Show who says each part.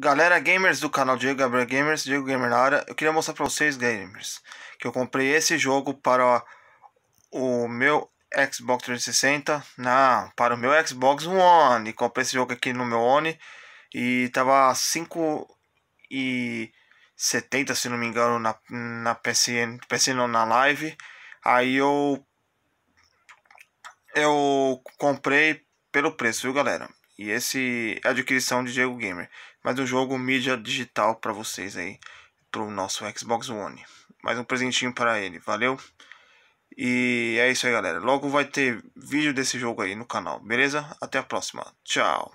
Speaker 1: Galera gamers do canal Diego Gabriel Gamers, Diego Gamer na área. Eu queria mostrar para vocês, gamers, que eu comprei esse jogo para o meu Xbox 360, não, para o meu Xbox One. comprei esse jogo aqui no meu One e tava 5 e 70, se não me engano, na na PSN, PSN na live. Aí eu eu comprei pelo preço, viu, galera? E esse é a adquirição de Diego Gamer. Mais um jogo mídia digital para vocês aí, para o nosso Xbox One. Mais um presentinho para ele, valeu? E é isso aí, galera. Logo vai ter vídeo desse jogo aí no canal, beleza? Até a próxima. Tchau.